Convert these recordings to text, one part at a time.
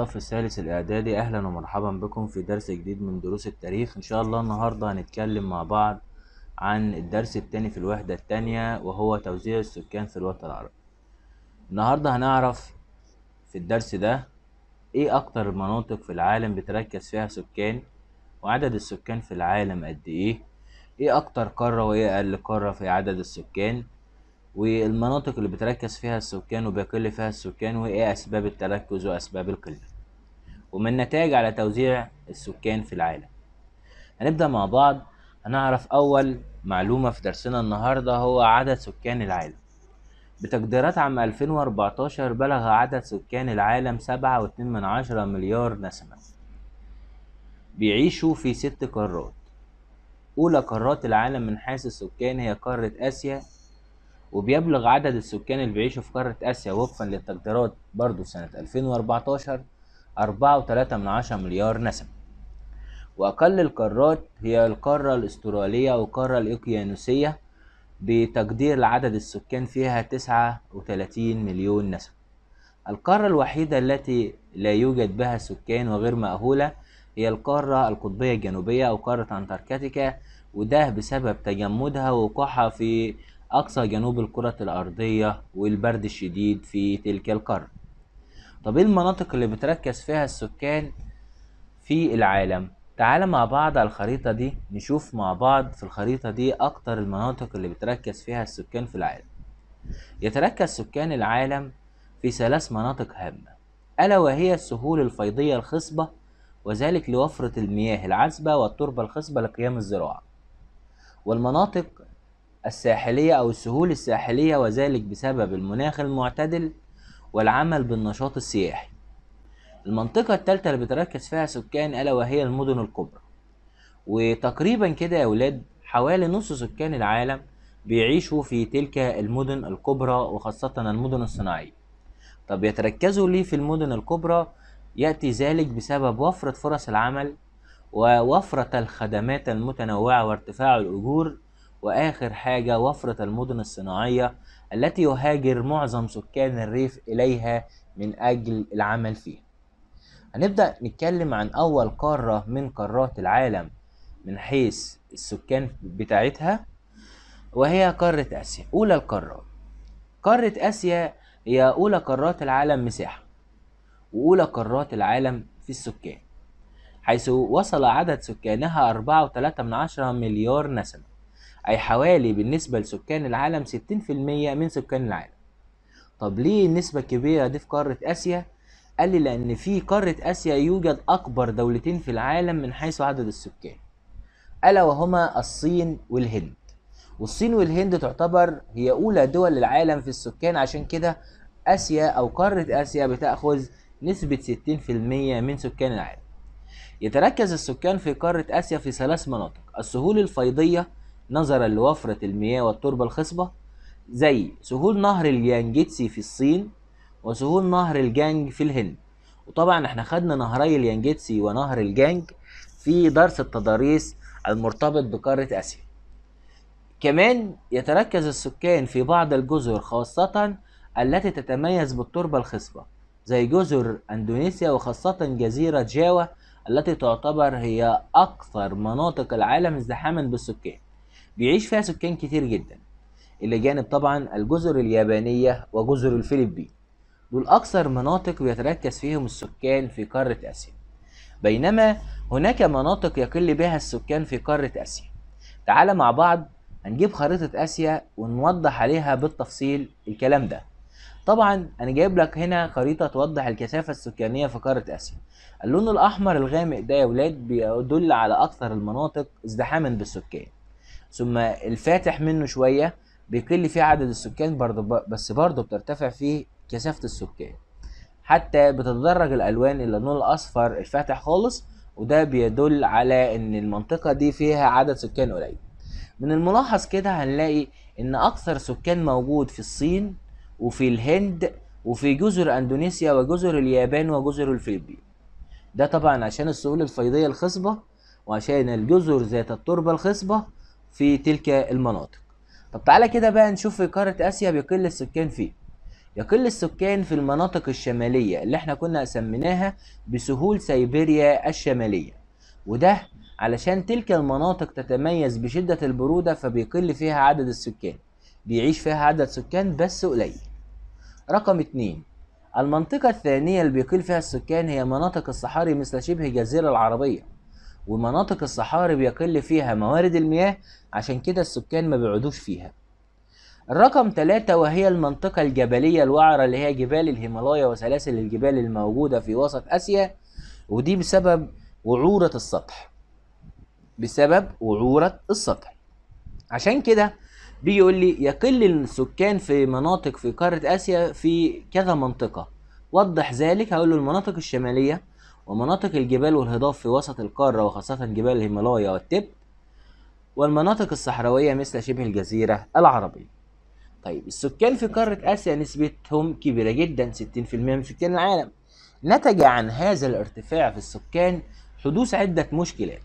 الصف الثالث الإعدادي أهلا ومرحبا بكم في درس جديد من دروس التاريخ إن شاء الله النهاردة هنتكلم مع بعض عن الدرس التاني في الوحدة التانية وهو توزيع السكان في الوطن العربي النهاردة هنعرف في الدرس ده إيه أكتر المناطق في العالم بتركز فيها سكان وعدد السكان في العالم قد إيه إيه أكتر قارة وإيه أقل قارة في عدد السكان والمناطق اللي بتركز فيها السكان وبيقل فيها السكان وايه اسباب التركز واسباب القله ومن نتائج على توزيع السكان في العالم هنبدأ مع بعض هنعرف أول معلومة في درسنا النهاردة هو عدد سكان العالم بتقديرات عام 2014 بلغ عدد سكان العالم 7.2 مليار نسمة بيعيشوا في ست قارات أولى قارات العالم من حيث السكان هي قارة آسيا وبيبلغ عدد السكان اللي بيعيشوا في قارة آسيا وفقا للتقديرات برضو سنة 2014 أربعة من عشرة مليار نسمة وأقل القارات هي القارة الأسترالية والقارة الإقيانوسية بتقدير العدد السكان فيها تسعة وتلاتين مليون نسمة القارة الوحيدة التي لا يوجد بها سكان وغير مأهولة هي القارة القطبية الجنوبية أو قارة أنتاركتيكا وده بسبب تجمدها ووقوعها في أقصى جنوب الكرة الأرضية والبرد الشديد في تلك القارة طب ايه المناطق اللي بتركز فيها السكان في العالم تعال مع بعض على الخريطة دي نشوف مع بعض في الخريطة دي أكتر المناطق اللي بتركز فيها السكان في العالم يتركز سكان العالم في ثلاث مناطق هامة ألا وهي السهول الفيضية الخصبة وذلك لوفرة المياه العذبة والتربة الخصبة لقيام الزراعة والمناطق الساحلية أو السهول الساحلية وذلك بسبب المناخ المعتدل والعمل بالنشاط السياحي المنطقة التالتة اللي بيتركز فيها سكان ألا وهي المدن الكبرى وتقريبا كده يا ولاد حوالي نص سكان العالم بيعيشوا في تلك المدن الكبرى وخاصة المدن الصناعية طب يتركزوا ليه في المدن الكبرى يأتي ذلك بسبب وفرة فرص العمل ووفرة الخدمات المتنوعة وارتفاع الأجور وآخر حاجة وفرة المدن الصناعية التي يهاجر معظم سكان الريف إليها من أجل العمل فيها هنبدأ نتكلم عن أول قارة من قارات العالم من حيث السكان بتاعتها وهي قارة آسيا أولى القارات قارة آسيا هي أولى قارات العالم مساحة وأولى قارات العالم في السكان حيث وصل عدد سكانها أربعة من عشرة مليار نسمة أي حوالي بالنسبة لسكان العالم 60% من سكان العالم طب ليه النسبة الكبيرة دي في قارة آسيا؟ قال لي لأن في قارة آسيا يوجد أكبر دولتين في العالم من حيث عدد السكان ألا وهما الصين والهند والصين والهند تعتبر هي أولى دول العالم في السكان عشان كده آسيا أو قارة آسيا بتأخذ نسبة 60% من سكان العالم يتركز السكان في قارة آسيا في ثلاث مناطق السهول الفيضية نظرا لوفرة المياه والتربة الخصبة زي سهول نهر اليانجيتسي في الصين وسهول نهر الجانج في الهند وطبعا احنا خدنا نهري اليانجيتسي ونهر الجانج في درس التضاريس المرتبط بقارة آسيا كمان يتركز السكان في بعض الجزر خاصة التي تتميز بالتربة الخصبة زي جزر أندونيسيا وخاصة جزيرة جاوا التي تعتبر هي أكثر مناطق العالم ازدحاما بالسكان بيعيش فيها سكان كتير جدا الى جانب طبعا الجزر اليابانية وجزر الفلبين دول أكثر مناطق بيتركز فيهم السكان في قارة آسيا بينما هناك مناطق يقل بها السكان في قارة آسيا تعال مع بعض هنجيب خريطة آسيا ونوضح عليها بالتفصيل الكلام ده طبعا انا جايب لك هنا خريطه توضح الكثافه السكانيه في قاره اسيا اللون الاحمر الغامق ده يا ولاد بيدل على اكثر المناطق ازدحاما بالسكان ثم الفاتح منه شويه بيقل فيه عدد السكان برضه بس برضه بترتفع فيه كثافه السكان حتى بتتدرج الالوان الى اللون الاصفر الفاتح خالص وده بيدل على ان المنطقه دي فيها عدد سكان قليل من الملاحظ كده هنلاقي ان اكثر سكان موجود في الصين وفي الهند وفي جزر اندونيسيا وجزر اليابان وجزر الفلبين ده طبعا عشان السهول الفيضيه الخصبه وعشان الجزر ذات التربه الخصبه في تلك المناطق طب تعالى كده بقى نشوف في قارة آسيا بيقل السكان فيه يقل السكان في المناطق الشمالية اللي احنا كنا سميناها بسهول سيبيريا الشمالية وده علشان تلك المناطق تتميز بشدة البرودة فبيقل فيها عدد السكان بيعيش فيها عدد سكان بس قليل رقم اتنين المنطقة الثانية اللي بيقل فيها السكان هي مناطق الصحاري مثل شبه الجزيرة العربية ومناطق الصحاري بيقل فيها موارد المياه عشان كده السكان ما بيقعدوش فيها الرقم ثلاثة وهي المنطقة الجبلية الوعرة اللي هي جبال الهيمالايا وسلاسل الجبال الموجودة في وسط آسيا ودي بسبب وعورة السطح بسبب وعورة السطح عشان كده بيجي يقول لي يقل السكان في مناطق في قارة آسيا في كذا منطقة وضح ذلك هقول له المناطق الشمالية ومناطق الجبال والهضاب في وسط القارة وخاصة جبال الهيمالايا والتبت والمناطق الصحراوية مثل شبه الجزيرة العربية طيب السكان في قارة آسيا نسبتهم كبيرة جدا 60% من سكان العالم نتج عن هذا الارتفاع في السكان حدوث عدة مشكلات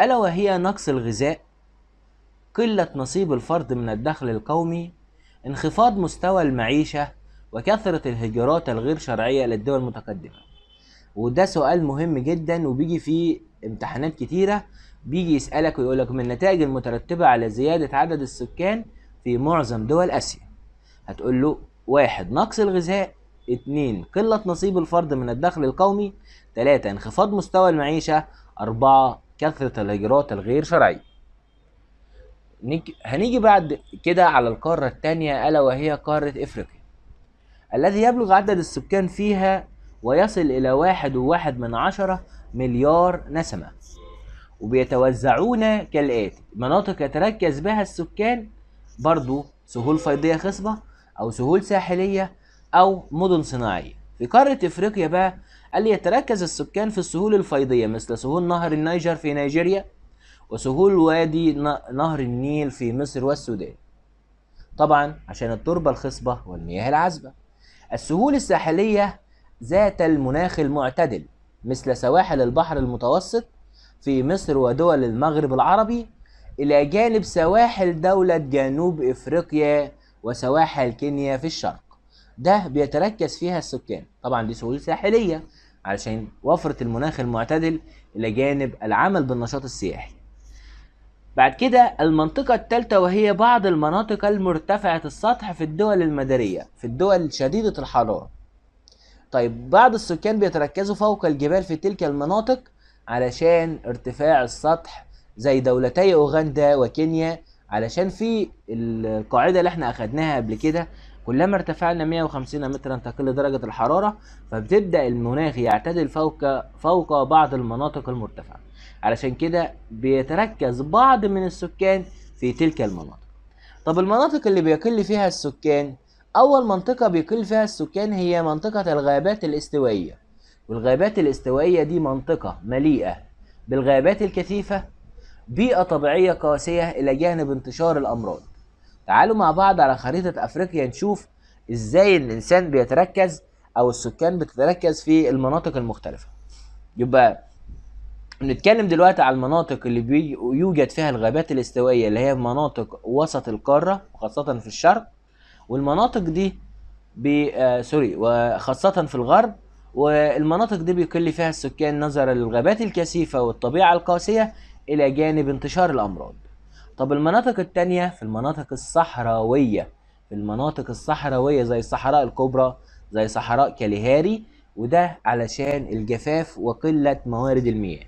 ألا وهي نقص الغذاء قلة نصيب الفرد من الدخل القومي انخفاض مستوى المعيشة وكثرة الهجرات الغير شرعية للدول المتقدمة وده سؤال مهم جدا وبيجي فيه امتحانات كتيرة بيجي يسألك ويقول لك من النتائج المترتبة على زيادة عدد السكان في معظم دول آسيا هتقول له واحد نقص الغذاء اتنين قلة نصيب الفرد من الدخل القومي تلاتة انخفاض مستوى المعيشة أربعة كثرة الهجرات الغير شرعية هنيجي بعد كده على القارة التانية ألا وهي قارة إفريقيا الذي يبلغ عدد السكان فيها ويصل إلى واحد وواحد من عشرة مليار نسمة وبيتوزعون كالآتي مناطق يتركز بها السكان برضو سهول فيضية خصبة أو سهول ساحلية أو مدن صناعية في قارة إفريقيا بقى قال يتركز السكان في السهول الفيضية مثل سهول نهر النيجر في نيجيريا وسهول وادي نهر النيل في مصر والسودان طبعا عشان التربة الخصبة والمياه العذبة السهول الساحلية ذات المناخ المعتدل مثل سواحل البحر المتوسط في مصر ودول المغرب العربي إلى جانب سواحل دولة جنوب إفريقيا وسواحل كينيا في الشرق ده بيتركز فيها السكان طبعا دي سهول ساحلية علشان وفرة المناخ المعتدل إلى جانب العمل بالنشاط السياحي بعد كده المنطقة الثالثة وهي بعض المناطق المرتفعة السطح في الدول المدارية في الدول شديدة الحرارة طيب بعض السكان بيتركزوا فوق الجبال في تلك المناطق علشان ارتفاع السطح زي دولتي اوغندا وكينيا علشان في القاعده اللي احنا اخدناها قبل كده كلما ارتفعنا 150 مترا تقل درجه الحراره فبتبدا المناخ يعتدل فوق فوق بعض المناطق المرتفعه علشان كده بيتركز بعض من السكان في تلك المناطق طب المناطق اللي بيقل فيها السكان أول منطقة بيقل فيها السكان هي منطقة الغابات الاستوائية والغابات الاستوائية دي منطقة مليئة بالغابات الكثيفة بيئة طبيعية قاسية إلى جانب انتشار الأمراض تعالوا مع بعض على خريطة أفريقيا نشوف إزاي الإنسان بيتركز أو السكان بتتركز في المناطق المختلفة يبقى نتكلم دلوقتي على المناطق اللي بيوجد فيها الغابات الاستوائية اللي هي مناطق وسط القارة وخاصة في الشرق والمناطق دي آه سوري وخاصة في الغرب والمناطق دي بيقل فيها السكان نظرا للغابات الكثيفة والطبيعة القاسية إلى جانب انتشار الأمراض طب المناطق التانية في المناطق الصحراوية في المناطق الصحراوية زي الصحراء الكبرى زي صحراء كاليهاري وده علشان الجفاف وقلة موارد المياه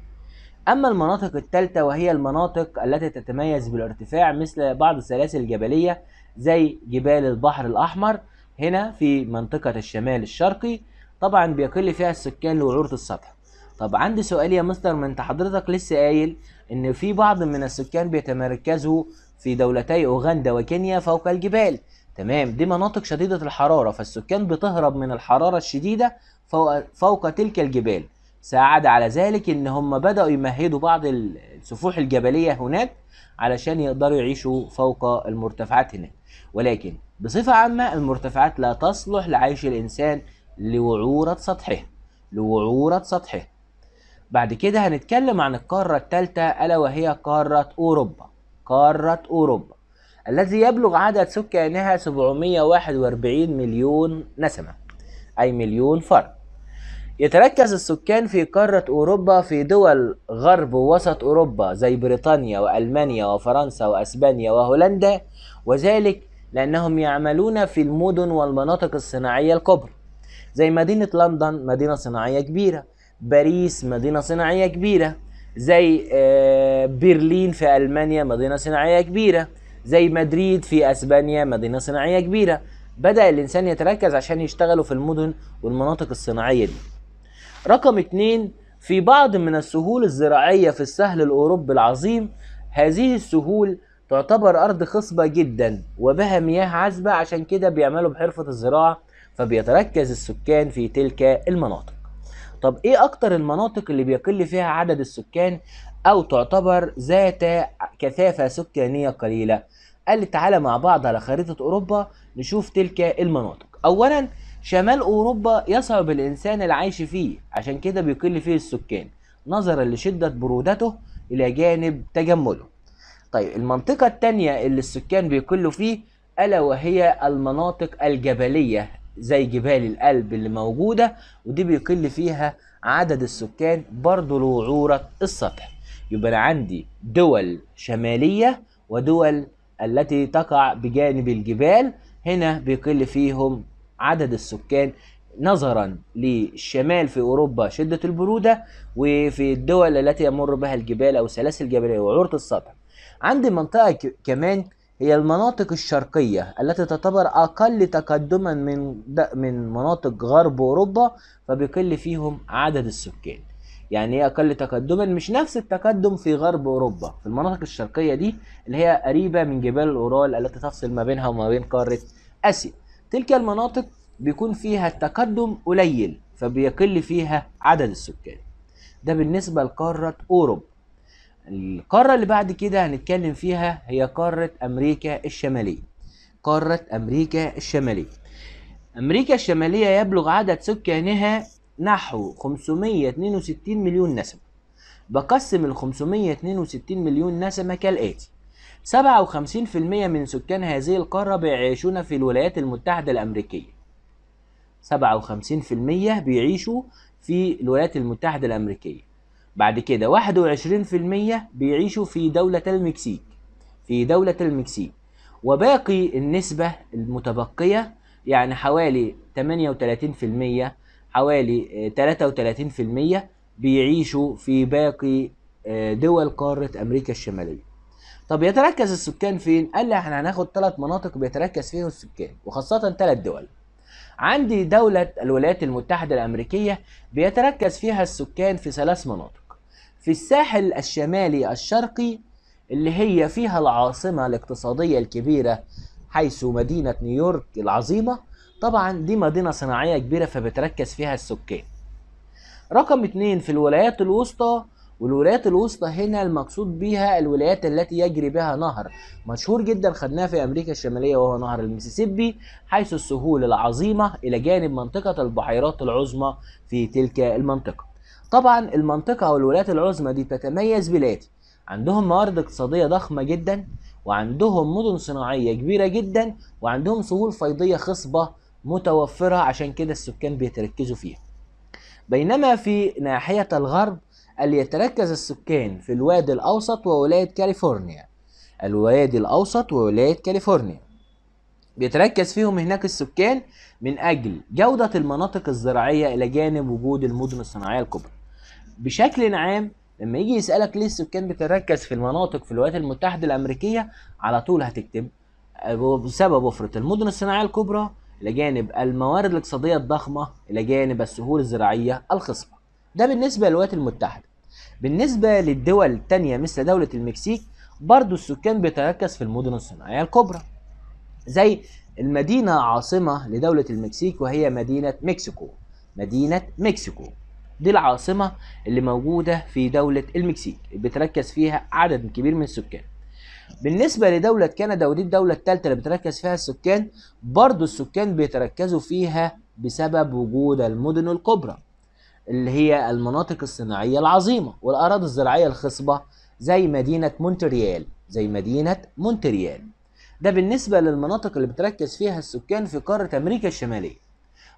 أما المناطق التالتة وهي المناطق التي تتميز بالارتفاع مثل بعض السلاسل الجبلية زي جبال البحر الأحمر هنا في منطقة الشمال الشرقي طبعا بيقل فيها السكان لوعورة السطح طب عندي سؤال يا مستر ما انت حضرتك لسه قايل ان في بعض من السكان بيتمركزوا في دولتي اوغندا وكينيا فوق الجبال تمام دي مناطق شديدة الحرارة فالسكان بتهرب من الحرارة الشديدة فوق, فوق تلك الجبال ساعد على ذلك ان هم بدأوا يمهدوا بعض السفوح الجبلية هناك علشان يقدروا يعيشوا فوق المرتفعات هناك ولكن بصفة عامة المرتفعات لا تصلح لعيش الإنسان لوعورة سطحه لوعورة سطحه بعد كده هنتكلم عن القارة الثالثة ألا وهي قارة أوروبا قارة أوروبا الذي يبلغ عدد سكانها 741 مليون نسمة أي مليون فرد يتركز السكان في قارة أوروبا في دول غرب ووسط أوروبا زي بريطانيا وألمانيا وفرنسا وأسبانيا وهولندا وذلك لأنهم يعملون في المدن والمناطق الصناعية الكبرى زي مدينة لندن مدينة صناعية كبيرة باريس مدينة صناعية كبيرة زي آه، برلين في ألمانيا مدينة صناعية كبيرة زي مدريد في أسبانيا مدينة صناعية كبيرة بدأ الإنسان يتركز عشان يشتغلوا في المدن والمناطق الصناعية دي رقم اتنين في بعض من السهول الزراعية في السهل الأوروبي العظيم هذه السهول تعتبر أرض خصبة جدا وبها مياه عذبة عشان كده بيعملوا بحرفة الزراعة فبيتركز السكان في تلك المناطق طب إيه أكتر المناطق اللي بيقل فيها عدد السكان أو تعتبر ذات كثافة سكانية قليلة قال تعالى مع بعض على خريطة أوروبا نشوف تلك المناطق أولا شمال أوروبا يصعب الإنسان العيش فيه عشان كده بيقل فيه السكان نظرا لشدة برودته إلى جانب تجمله طيب المنطقة التانية اللي السكان بيكلوا فيه ألا وهي المناطق الجبلية زي جبال القلب اللي موجودة ودي بيقل فيها عدد السكان برضه لوعورة السطح يبقى أنا عندي دول شمالية ودول التي تقع بجانب الجبال هنا بيقل فيهم عدد السكان نظرا للشمال في اوروبا شده البروده وفي الدول التي يمر بها الجبال او سلاسل جبليه وعورة السطح عندي منطقة كمان هي المناطق الشرقية التي تعتبر أقل تقدما من من مناطق غرب أوروبا فبيقل فيهم عدد السكان يعني ايه أقل تقدما مش نفس التقدم في غرب أوروبا في المناطق الشرقية دي اللي هي قريبة من جبال الأورال التي تفصل ما بينها وما بين قارة آسيا تلك المناطق بيكون فيها التقدم قليل فبيقل فيها عدد السكان ده بالنسبة لقارة أوروبا القارة اللي بعد كده هنتكلم فيها هي قارة أمريكا الشمالية قارة أمريكا الشمالية أمريكا الشمالية يبلغ عدد سكانها نحو 562 مليون نسمة بقسم ال 562 مليون نسمة كالآتي 57% من سكان هذه القارة بيعيشون في الولايات المتحدة الأمريكية 57% بيعيشوا في الولايات المتحدة الأمريكية بعد كده 21% بيعيشوا في دولة المكسيك في دولة المكسيك وباقي النسبة المتبقية يعني حوالي 38% حوالي 33% آه، بيعيشوا في باقي آه، دول قارة أمريكا الشمالية طب يتركز السكان فين؟ قال لي احنا هناخد ثلاث مناطق بيتركز فيهم السكان وخاصة ثلاث دول عندي دولة الولايات المتحدة الأمريكية بيتركز فيها السكان في ثلاث مناطق في الساحل الشمالي الشرقي اللي هي فيها العاصمة الاقتصادية الكبيرة حيث مدينة نيويورك العظيمة طبعا دي مدينة صناعية كبيرة فبتركز فيها السكان رقم اتنين في الولايات الوسطى والولايات الوسطى هنا المقصود بيها الولايات التي يجري بها نهر مشهور جدا خدناه في امريكا الشماليه وهو نهر المسيسيبي حيث السهول العظيمه الى جانب منطقه البحيرات العظمى في تلك المنطقه طبعا المنطقة أو الولايات العظمى دي تتميز بالآتي عندهم موارد اقتصادية ضخمة جدا وعندهم مدن صناعية كبيرة جدا وعندهم سهول فيضية خصبة متوفرة عشان كده السكان بيتركزوا فيها بينما في ناحية الغرب اللي يتركز السكان في الوادي الأوسط وولاية كاليفورنيا الوادي الأوسط وولاية كاليفورنيا بيتركز فيهم هناك السكان من أجل جودة المناطق الزراعية إلى جانب وجود المدن الصناعية الكبرى بشكل عام لما يجي يسالك ليه السكان بتركز في المناطق في الولايات المتحده الامريكيه على طول هتكتب بسبب وفره المدن الصناعيه الكبرى الى جانب الموارد الاقتصاديه الضخمه الى جانب السهول الزراعيه الخصبه ده بالنسبه للولايات المتحده بالنسبه للدول الثانيه مثل دوله المكسيك برضو السكان بيتركز في المدن الصناعيه الكبرى زي المدينه عاصمه لدوله المكسيك وهي مدينه مكسيكو مدينه مكسيكو دي العاصمة اللي موجودة في دولة المكسيك بتركز فيها عدد كبير من السكان بالنسبة لدولة كندا ودي الدولة الثالثة اللي بتركز فيها السكان برضو السكان بيتركزوا فيها بسبب وجود المدن الكبرى اللي هي المناطق الصناعية العظيمة والأراضي الزراعية الخصبة زي مدينة مونتريال زي مدينة مونتريال ده بالنسبة للمناطق اللي بتركز فيها السكان في قارة أمريكا الشمالية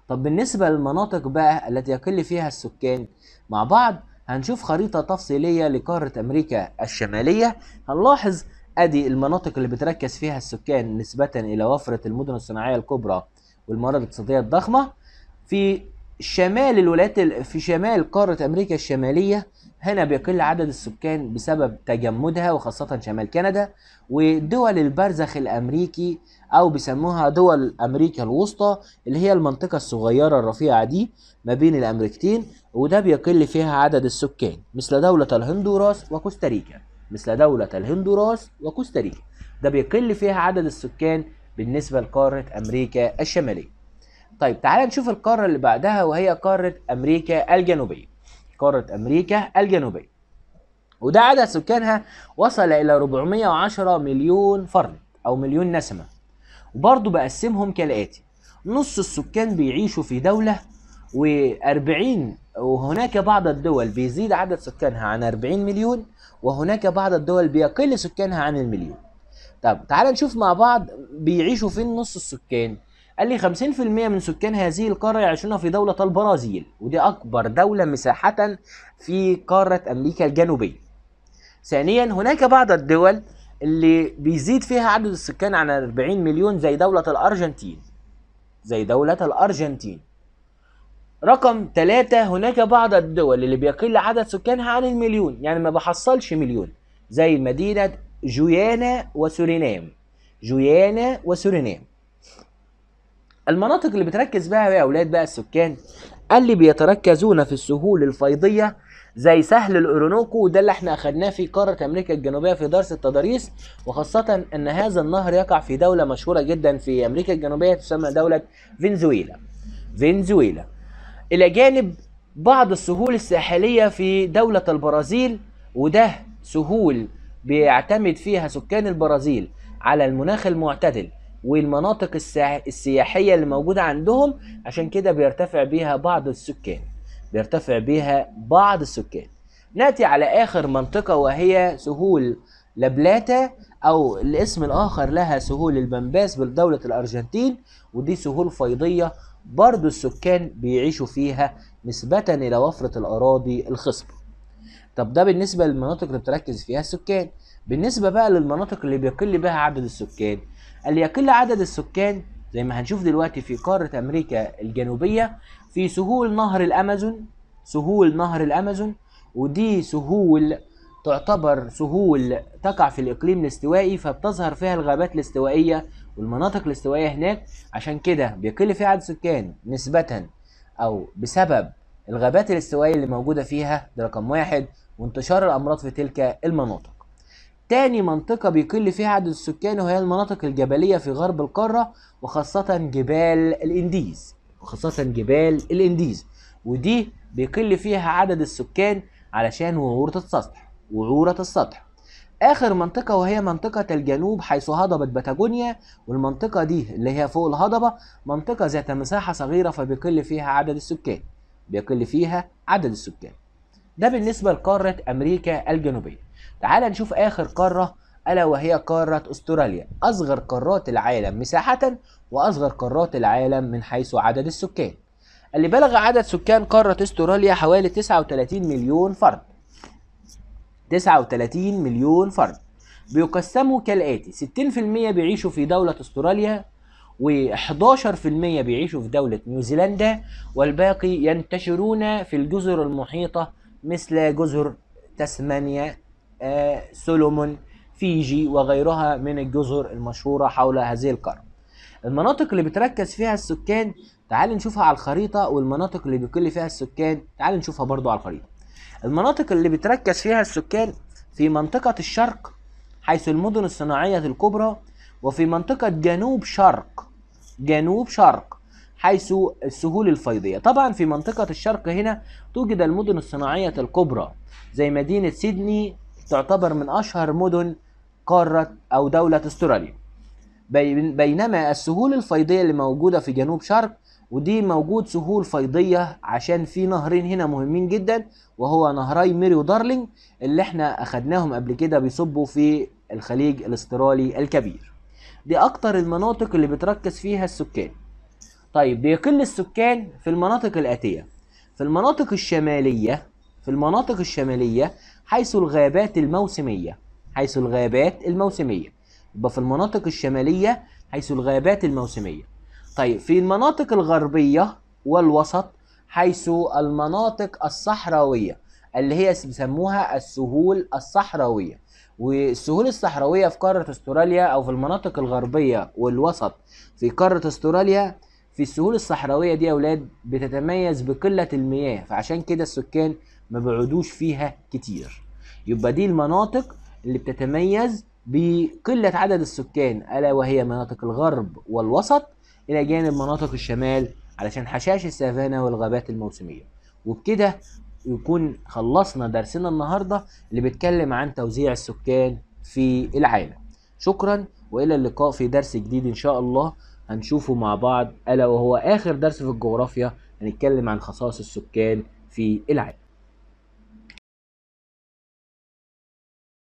طب بالنسبة للمناطق بقى التي يقل فيها السكان مع بعض هنشوف خريطة تفصيلية لقارة أمريكا الشمالية هنلاحظ أدي المناطق اللي بتركز فيها السكان نسبة إلى وفرة المدن الصناعية الكبرى والموارد الاقتصادية الضخمة في شمال الولايات في شمال قارة أمريكا الشمالية هنا بيقل عدد السكان بسبب تجمدها وخاصة شمال كندا ودول البرزخ الأمريكي أو بيسموها دول أمريكا الوسطى اللي هي المنطقة الصغيرة الرفيعة دي ما بين الأمريكتين وده بيقل فيها عدد السكان مثل دولة الهندوراس وكوستاريكا مثل دولة الهندوراس وكوستاريكا ده بيقل فيها عدد السكان بالنسبة لقارة أمريكا الشمالية طيب تعال نشوف القارة اللي بعدها وهي قارة أمريكا الجنوبية قارة أمريكا الجنوبية وده عدد سكانها وصل إلى 410 مليون فرد أو مليون نسمة وبرضه بقسمهم كالآتي نص السكان بيعيشوا في دولة و40 وهناك بعض الدول بيزيد عدد سكانها عن 40 مليون وهناك بعض الدول بيقل سكانها عن المليون طب تعال نشوف مع بعض بيعيشوا فين نص السكان قال لي 50% من سكان هذه القارة يعيشون في دولة البرازيل ودي أكبر دولة مساحة في قارة أمريكا الجنوبية. ثانيا هناك بعض الدول اللي بيزيد فيها عدد السكان عن 40 مليون زي دولة الأرجنتين. زي دولة الأرجنتين. رقم ثلاثة هناك بعض الدول اللي بيقل عدد سكانها عن المليون يعني ما بحصلش مليون زي مدينة جويانا وسورينام جويانا وسورينام المناطق اللي بتركز بها يا اولاد بقى السكان قال لي بيتركزون في السهول الفيضيه زي سهل الاورونوكو وده اللي احنا اخدناه في قاره امريكا الجنوبيه في درس التضاريس وخاصه ان هذا النهر يقع في دوله مشهوره جدا في امريكا الجنوبيه تسمى دوله فنزويلا فنزويلا الى جانب بعض السهول الساحليه في دوله البرازيل وده سهول بيعتمد فيها سكان البرازيل على المناخ المعتدل والمناطق السياحية اللي موجودة عندهم عشان كده بيرتفع بيها بعض السكان بيرتفع بيها بعض السكان نأتي على آخر منطقة وهي سهول لبلاتا أو الاسم الآخر لها سهول البنباس بالدولة الأرجنتين ودي سهول فيضية برضو السكان بيعيشوا فيها نسبة إلى وفرة الأراضي الخصبة طب ده بالنسبة للمناطق اللي بتركز فيها السكان بالنسبة بقى للمناطق اللي بيقل بها عدد السكان ليقل عدد السكان زي ما هنشوف دلوقتي في قارة أمريكا الجنوبية في سهول نهر الأمازون سهول نهر الأمازون ودي سهول تعتبر سهول تقع في الإقليم الاستوائي فبتظهر فيها الغابات الاستوائية والمناطق الاستوائية هناك عشان كده بيقل فيها عدد السكان نسبة أو بسبب الغابات الاستوائية اللي موجودة فيها ده رقم واحد وانتشار الأمراض في تلك المناطق تاني منطقة بيقل فيها عدد السكان وهي المناطق الجبلية في غرب القارة وخاصة جبال الإنديز وخاصة جبال الإنديز ودي بيقل فيها عدد السكان علشان وعورة السطح وعورة السطح آخر منطقة وهي منطقة الجنوب حيث هضبة باتاجونيا والمنطقة دي اللي هي فوق الهضبة منطقة ذات مساحة صغيرة فبيقل فيها عدد السكان بيقل فيها عدد السكان ده بالنسبة لقارة أمريكا الجنوبية تعال نشوف آخر قارة ألا وهي قارة أستراليا أصغر قارات العالم مساحة وأصغر قارات العالم من حيث عدد السكان اللي بلغ عدد سكان قارة أستراليا حوالي 39 مليون فرد 39 مليون فرد بيقسموا كالآتي 60% بيعيشوا في دولة أستراليا و11% بيعيشوا في دولة نيوزيلندا والباقي ينتشرون في الجزر المحيطة مثل جزر تسمانيا آه، سولومون فيجي وغيرها من الجزر المشهورة حول هذه القارة المناطق اللي بتركز فيها السكان تعال نشوفها على الخريطة والمناطق اللي بيقل فيها السكان تعال نشوفها برضو على الخريطة المناطق اللي بتركز فيها السكان في منطقة الشرق حيث المدن الصناعية الكبرى وفي منطقة جنوب شرق جنوب شرق حيث السهول الفيضية طبعا في منطقة الشرق هنا توجد المدن الصناعية الكبرى زي مدينة سيدني تعتبر من أشهر مدن قارة أو دولة استراليا بينما السهول الفيضية اللي موجودة في جنوب شرق ودي موجود سهول فيضية عشان في نهرين هنا مهمين جدا وهو نهري ميري ودارلينج اللي احنا أخدناهم قبل كده بيصبوا في الخليج الاسترالي الكبير دي أكتر المناطق اللي بتركز فيها السكان طيب بيقل السكان في المناطق الآتية في المناطق الشمالية في المناطق الشمالية حيث الغابات الموسمية حيث الغابات الموسمية يبقى في المناطق الشمالية حيث الغابات الموسمية طيب في المناطق الغربية والوسط حيث المناطق الصحراوية اللي هي بيسموها السهول الصحراوية والسهول الصحراوية في قارة استراليا أو في المناطق الغربية والوسط في قارة استراليا في السهول الصحراوية دي يا أولاد بتتميز بقلة المياه فعشان كده السكان ما بيعودوش فيها كتير يبقى دي المناطق اللي بتتميز بقلة عدد السكان ألا وهي مناطق الغرب والوسط إلى جانب مناطق الشمال علشان حشاش السافانا والغابات الموسمية وبكده يكون خلصنا درسنا النهاردة اللي بيتكلم عن توزيع السكان في العالم شكرا وإلى اللقاء في درس جديد إن شاء الله هنشوفه مع بعض ألا وهو آخر درس في الجغرافيا هنتكلم عن خصائص السكان في العالم